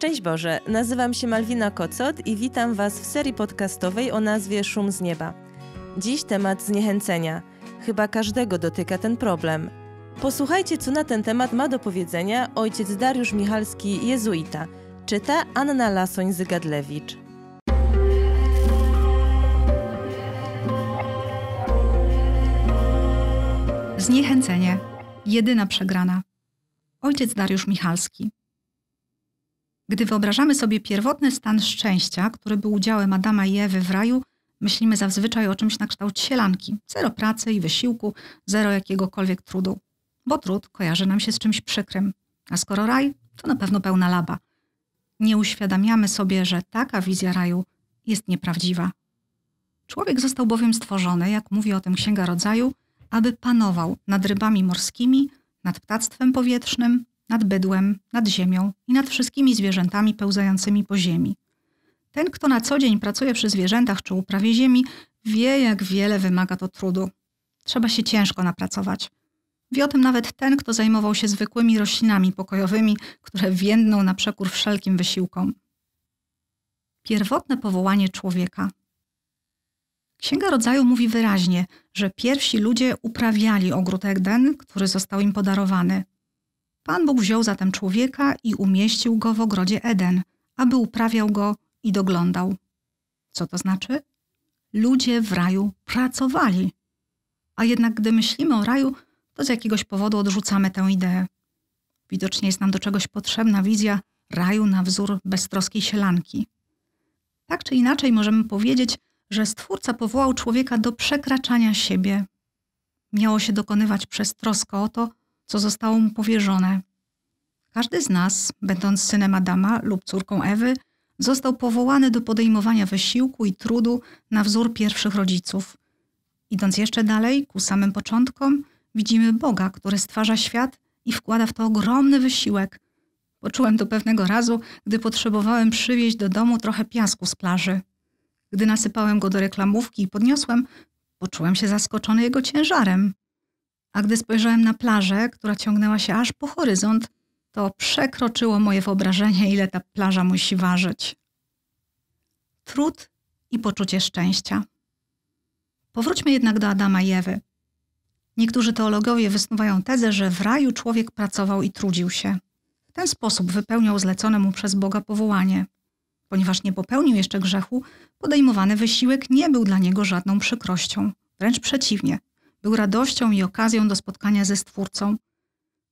Szczęść Boże, nazywam się Malwina Kocot i witam Was w serii podcastowej o nazwie Szum z Nieba. Dziś temat zniechęcenia. Chyba każdego dotyka ten problem. Posłuchajcie, co na ten temat ma do powiedzenia ojciec Dariusz Michalski, jezuita. Czyta Anna Lasoń-Zygadlewicz. Zniechęcenie. Jedyna przegrana. Ojciec Dariusz Michalski. Gdy wyobrażamy sobie pierwotny stan szczęścia, który był udziałem Adama i Ewy w raju, myślimy zazwyczaj o czymś na kształt sielanki. Zero pracy i wysiłku, zero jakiegokolwiek trudu. Bo trud kojarzy nam się z czymś przykrym. A skoro raj, to na pewno pełna laba. Nie uświadamiamy sobie, że taka wizja raju jest nieprawdziwa. Człowiek został bowiem stworzony, jak mówi o tym Księga Rodzaju, aby panował nad rybami morskimi, nad ptactwem powietrznym, nad bydłem, nad ziemią i nad wszystkimi zwierzętami pełzającymi po ziemi. Ten, kto na co dzień pracuje przy zwierzętach czy uprawie ziemi, wie, jak wiele wymaga to trudu. Trzeba się ciężko napracować. Wie o tym nawet ten, kto zajmował się zwykłymi roślinami pokojowymi, które więdną na przekór wszelkim wysiłkom. Pierwotne powołanie człowieka. Księga Rodzaju mówi wyraźnie, że pierwsi ludzie uprawiali ogród Eden, który został im podarowany. Pan Bóg wziął zatem człowieka i umieścił go w ogrodzie Eden, aby uprawiał go i doglądał. Co to znaczy? Ludzie w raju pracowali. A jednak gdy myślimy o raju, to z jakiegoś powodu odrzucamy tę ideę. Widocznie jest nam do czegoś potrzebna wizja raju na wzór beztroskiej sielanki. Tak czy inaczej możemy powiedzieć, że Stwórca powołał człowieka do przekraczania siebie. Miało się dokonywać przez troskę o to, co zostało mu powierzone. Każdy z nas, będąc synem Adama lub córką Ewy, został powołany do podejmowania wysiłku i trudu na wzór pierwszych rodziców. Idąc jeszcze dalej, ku samym początkom, widzimy Boga, który stwarza świat i wkłada w to ogromny wysiłek. Poczułem to pewnego razu, gdy potrzebowałem przywieźć do domu trochę piasku z plaży. Gdy nasypałem go do reklamówki i podniosłem, poczułem się zaskoczony jego ciężarem. A gdy spojrzałem na plażę, która ciągnęła się aż po horyzont, to przekroczyło moje wyobrażenie, ile ta plaża musi ważyć. Trud i poczucie szczęścia. Powróćmy jednak do Adama i Ewy. Niektórzy teologowie wysnuwają tezę, że w raju człowiek pracował i trudził się. W ten sposób wypełniał zlecone mu przez Boga powołanie. Ponieważ nie popełnił jeszcze grzechu, podejmowany wysiłek nie był dla niego żadną przykrością. Wręcz przeciwnie, był radością i okazją do spotkania ze Stwórcą.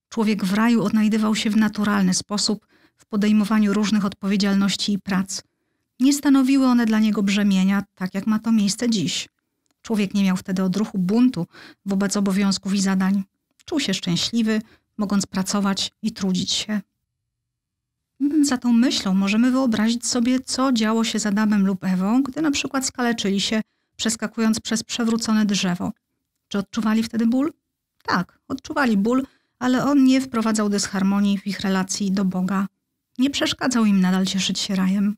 Człowiek w raju odnajdywał się w naturalny sposób w podejmowaniu różnych odpowiedzialności i prac. Nie stanowiły one dla niego brzemienia, tak jak ma to miejsce dziś. Człowiek nie miał wtedy odruchu buntu wobec obowiązków i zadań. Czuł się szczęśliwy, mogąc pracować i trudzić się. Hmm, za tą myślą możemy wyobrazić sobie, co działo się z Adamem lub Ewą, gdy na przykład skaleczyli się, przeskakując przez przewrócone drzewo. Czy odczuwali wtedy ból? Tak, odczuwali ból, ale on nie wprowadzał dysharmonii w ich relacji do Boga. Nie przeszkadzał im nadal cieszyć się rajem.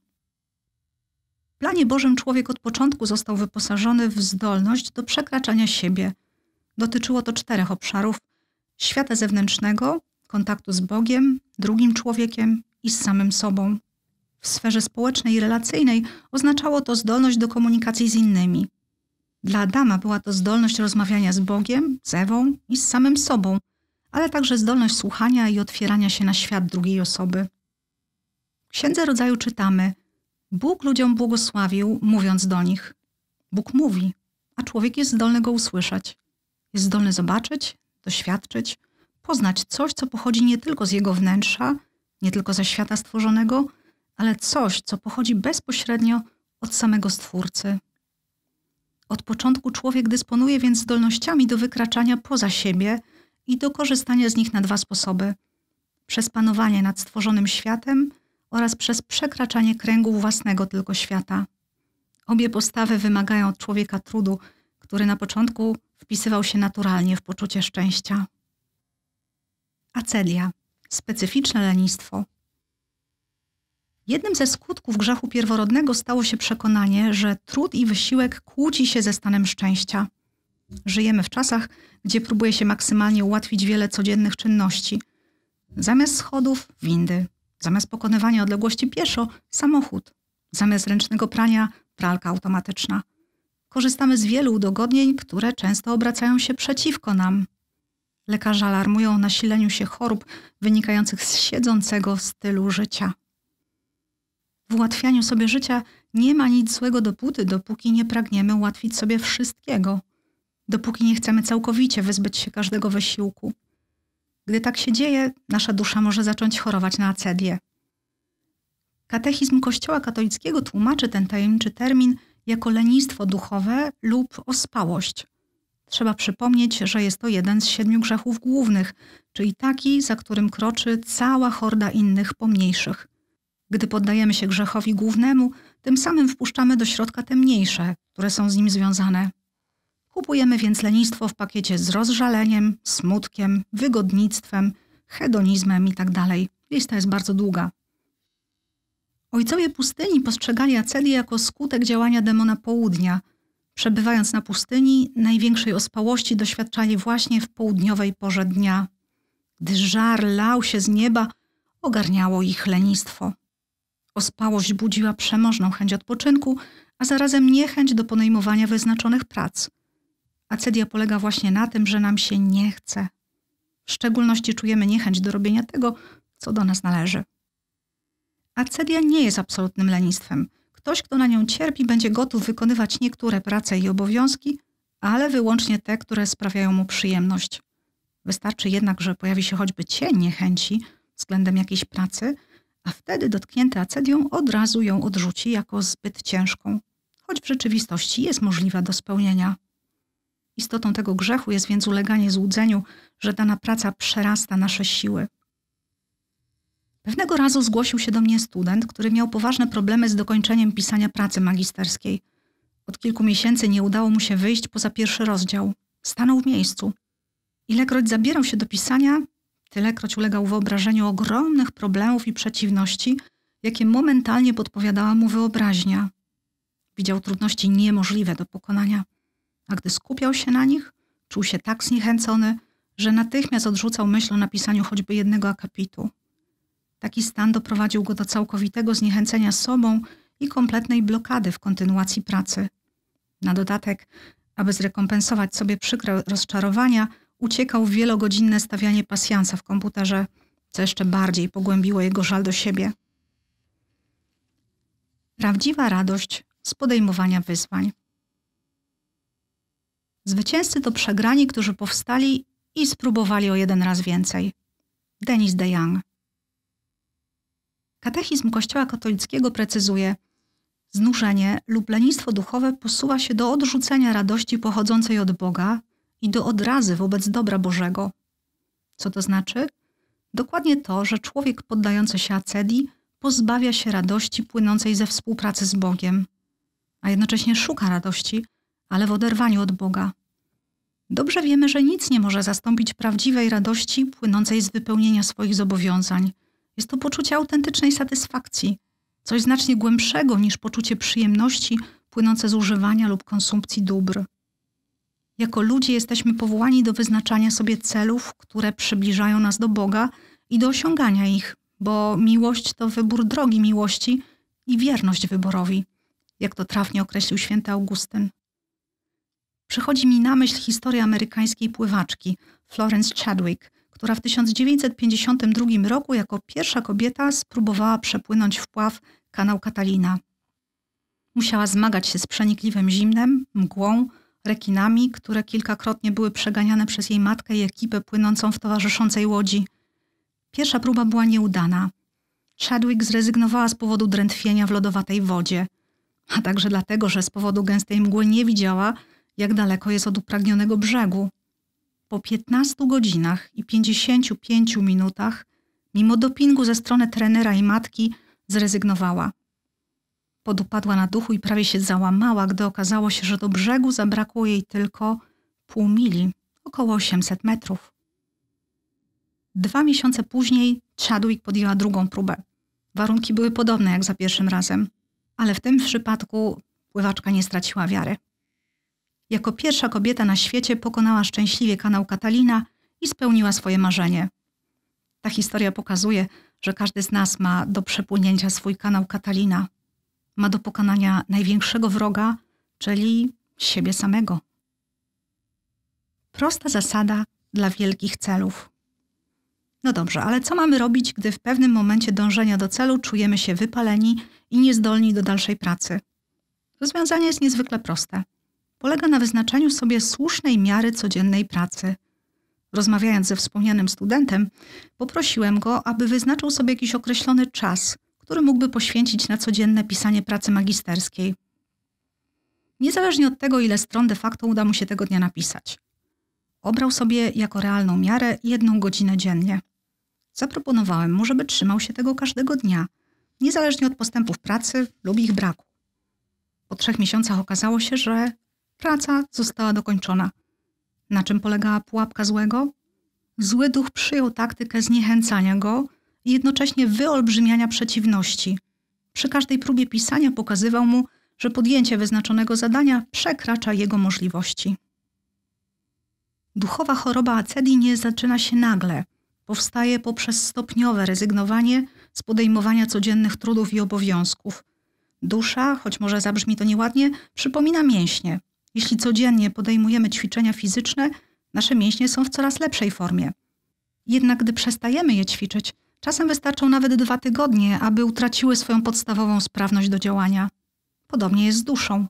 W planie Bożym człowiek od początku został wyposażony w zdolność do przekraczania siebie. Dotyczyło to czterech obszarów: świata zewnętrznego, kontaktu z Bogiem, drugim człowiekiem i z samym sobą. W sferze społecznej i relacyjnej oznaczało to zdolność do komunikacji z innymi, dla Adama była to zdolność rozmawiania z Bogiem, z Ewą i z samym sobą, ale także zdolność słuchania i otwierania się na świat drugiej osoby. W Księdze Rodzaju czytamy: Bóg ludziom błogosławił, mówiąc do nich. Bóg mówi, a człowiek jest zdolny go usłyszeć. Jest zdolny zobaczyć, doświadczyć, poznać coś, co pochodzi nie tylko z jego wnętrza, nie tylko ze świata stworzonego, ale coś, co pochodzi bezpośrednio od samego Stwórcy. Od początku człowiek dysponuje więc zdolnościami do wykraczania poza siebie i do korzystania z nich na dwa sposoby: przez panowanie nad stworzonym światem oraz przez przekraczanie kręgu własnego tylko świata. Obie postawy wymagają od człowieka trudu, który na początku wpisywał się naturalnie w poczucie szczęścia. Acedia specyficzne lenistwo. Jednym ze skutków grzechu pierworodnego stało się przekonanie, że trud i wysiłek kłóci się ze stanem szczęścia. Żyjemy w czasach, gdzie próbuje się maksymalnie ułatwić wiele codziennych czynności. Zamiast schodów windy, zamiast pokonywania odległości pieszo samochód, zamiast ręcznego prania pralka automatyczna. Korzystamy z wielu udogodnień, które często obracają się przeciwko nam. Lekarze alarmują o nasileniu się chorób wynikających z siedzącego stylu życia w ułatwianiu sobie życia nie ma nic złego dopóty, dopóki nie pragniemy ułatwić sobie wszystkiego, dopóki nie chcemy całkowicie wyzbyć się każdego wysiłku. Gdy tak się dzieje, nasza dusza może zacząć chorować na acedię. Katechizm Kościoła katolickiego tłumaczy ten tajemniczy termin jako lenistwo duchowe lub ospałość. Trzeba przypomnieć, że jest to jeden z siedmiu grzechów głównych, czyli taki, za którym kroczy cała horda innych pomniejszych. Gdy poddajemy się grzechowi głównemu, tym samym wpuszczamy do środka te mniejsze, które są z nim związane. Kupujemy więc lenistwo w pakiecie z rozżaleniem, smutkiem, wygodnictwem, hedonizmem itd. Tak Lista jest bardzo długa. Ojcowie pustyni postrzegali acedię jako skutek działania demona południa. Przebywając na pustyni, największej ospałości doświadczali właśnie w południowej porze dnia. Gdy żar lał się z nieba, ogarniało ich lenistwo. Ospałość budziła przemożną chęć odpoczynku, a zarazem niechęć do podejmowania wyznaczonych prac. Acedia polega właśnie na tym, że nam się nie chce. W szczególności czujemy niechęć do robienia tego, co do nas należy. Acedia nie jest absolutnym lenistwem. Ktoś, kto na nią cierpi, będzie gotów wykonywać niektóre prace i obowiązki, ale wyłącznie te, które sprawiają mu przyjemność. Wystarczy jednak, że pojawi się choćby cień niechęci względem jakiejś pracy – a wtedy dotknięta acedią od razu ją odrzuci jako zbyt ciężką, choć w rzeczywistości jest możliwa do spełnienia. Istotą tego grzechu jest więc uleganie złudzeniu, że dana praca przerasta nasze siły. Pewnego razu zgłosił się do mnie student, który miał poważne problemy z dokończeniem pisania pracy magisterskiej. Od kilku miesięcy nie udało mu się wyjść poza pierwszy rozdział. Stanął w miejscu. Ilekroć zabierał się do pisania, tylekroć ulegał wyobrażeniu ogromnych problemów i przeciwności, jakie momentalnie podpowiadała mu wyobraźnia. Widział trudności niemożliwe do pokonania, a gdy skupiał się na nich, czuł się tak zniechęcony, że natychmiast odrzucał myśl o napisaniu choćby jednego akapitu. Taki stan doprowadził go do całkowitego zniechęcenia sobą i kompletnej blokady w kontynuacji pracy. Na dodatek, aby zrekompensować sobie przykre rozczarowania, uciekał w wielogodzinne stawianie pasjansa w komputerze, co jeszcze bardziej pogłębiło jego żal do siebie. Prawdziwa radość z podejmowania wyzwań. Zwycięzcy to przegrani, którzy powstali i spróbowali o jeden raz więcej. Denis de Young. Katechizm Kościoła katolickiego precyzuje, znużenie lub lenistwo duchowe posuwa się do odrzucenia radości pochodzącej od Boga i do odrazy wobec dobra Bożego. Co to znaczy? Dokładnie to, że człowiek poddający się acedii pozbawia się radości płynącej ze współpracy z Bogiem, a jednocześnie szuka radości, ale w oderwaniu od Boga. Dobrze wiemy, że nic nie może zastąpić prawdziwej radości płynącej z wypełnienia swoich zobowiązań. Jest to poczucie autentycznej satysfakcji, coś znacznie głębszego niż poczucie przyjemności płynące z używania lub konsumpcji dóbr. Jako ludzie jesteśmy powołani do wyznaczania sobie celów, które przybliżają nas do Boga i do osiągania ich, bo miłość to wybór drogi miłości i wierność wyborowi, jak to trafnie określił święty Augustyn. Przychodzi mi na myśl historia amerykańskiej pływaczki Florence Chadwick, która w 1952 roku jako pierwsza kobieta spróbowała przepłynąć wpław kanał Katalina. Musiała zmagać się z przenikliwym zimnem, mgłą, rekinami, które kilkakrotnie były przeganiane przez jej matkę i ekipę płynącą w towarzyszącej łodzi. Pierwsza próba była nieudana. Chadwick zrezygnowała z powodu drętwienia w lodowatej wodzie, a także dlatego, że z powodu gęstej mgły nie widziała, jak daleko jest od upragnionego brzegu. Po 15 godzinach i 55 minutach, mimo dopingu ze strony trenera i matki, zrezygnowała. Podupadła na duchu i prawie się załamała, gdy okazało się, że do brzegu zabrakło jej tylko pół mili, około 800 metrów. Dwa miesiące później Chadwick podjęła drugą próbę. Warunki były podobne jak za pierwszym razem, ale w tym przypadku pływaczka nie straciła wiary. Jako pierwsza kobieta na świecie pokonała szczęśliwie kanał Katalina i spełniła swoje marzenie. Ta historia pokazuje, że każdy z nas ma do przepłynięcia swój kanał Katalina ma do pokonania największego wroga, czyli siebie samego. Prosta zasada dla wielkich celów. No dobrze, ale co mamy robić, gdy w pewnym momencie dążenia do celu czujemy się wypaleni i niezdolni do dalszej pracy? Rozwiązanie jest niezwykle proste. Polega na wyznaczeniu sobie słusznej miary codziennej pracy. Rozmawiając ze wspomnianym studentem, poprosiłem go, aby wyznaczył sobie jakiś określony czas – który mógłby poświęcić na codzienne pisanie pracy magisterskiej. Niezależnie od tego, ile stron de facto uda mu się tego dnia napisać. Obrał sobie jako realną miarę jedną godzinę dziennie. Zaproponowałem mu, żeby trzymał się tego każdego dnia, niezależnie od postępów pracy lub ich braku. Po trzech miesiącach okazało się, że praca została dokończona. Na czym polegała pułapka złego? Zły duch przyjął taktykę zniechęcania go i jednocześnie wyolbrzymiania przeciwności. Przy każdej próbie pisania pokazywał mu, że podjęcie wyznaczonego zadania przekracza jego możliwości. Duchowa choroba Acedii nie zaczyna się nagle. Powstaje poprzez stopniowe rezygnowanie z podejmowania codziennych trudów i obowiązków. Dusza, choć może zabrzmi to nieładnie, przypomina mięśnie. Jeśli codziennie podejmujemy ćwiczenia fizyczne, nasze mięśnie są w coraz lepszej formie. Jednak gdy przestajemy je ćwiczyć, Czasem wystarczą nawet dwa tygodnie, aby utraciły swoją podstawową sprawność do działania. Podobnie jest z duszą.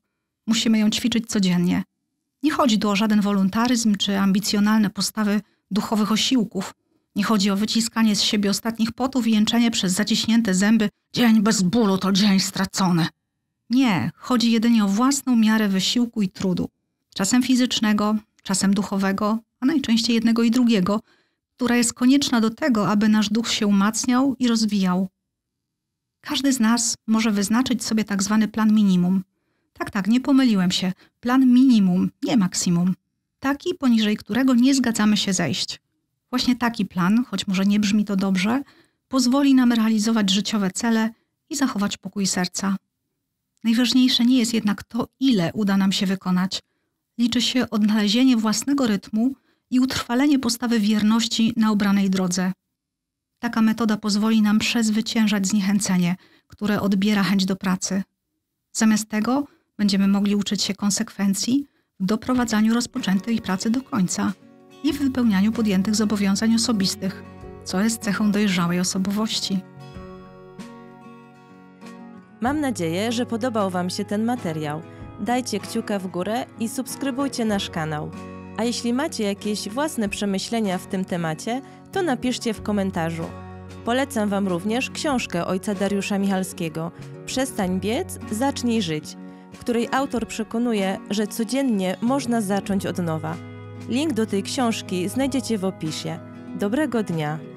Musimy ją ćwiczyć codziennie. Nie chodzi tu o żaden wolontaryzm czy ambicjonalne postawy duchowych osiłków. Nie chodzi o wyciskanie z siebie ostatnich potów i jęczenie przez zaciśnięte zęby dzień bez bólu to dzień stracony. Nie, chodzi jedynie o własną miarę wysiłku i trudu. Czasem fizycznego, czasem duchowego, a najczęściej jednego i drugiego – która jest konieczna do tego, aby nasz duch się umacniał i rozwijał. Każdy z nas może wyznaczyć sobie tak zwany plan minimum. Tak, tak, nie pomyliłem się. Plan minimum, nie maksimum. Taki, poniżej którego nie zgadzamy się zejść. Właśnie taki plan, choć może nie brzmi to dobrze, pozwoli nam realizować życiowe cele i zachować pokój serca. Najważniejsze nie jest jednak to, ile uda nam się wykonać. Liczy się odnalezienie własnego rytmu i utrwalenie postawy wierności na obranej drodze. Taka metoda pozwoli nam przezwyciężać zniechęcenie, które odbiera chęć do pracy. Zamiast tego będziemy mogli uczyć się konsekwencji w doprowadzaniu rozpoczętej pracy do końca i w wypełnianiu podjętych zobowiązań osobistych, co jest cechą dojrzałej osobowości. Mam nadzieję, że podobał Wam się ten materiał. Dajcie kciuka w górę i subskrybujcie nasz kanał. A jeśli macie jakieś własne przemyślenia w tym temacie, to napiszcie w komentarzu. Polecam Wam również książkę ojca Dariusza Michalskiego Przestań biec, zacznij żyć, w której autor przekonuje, że codziennie można zacząć od nowa. Link do tej książki znajdziecie w opisie. Dobrego dnia!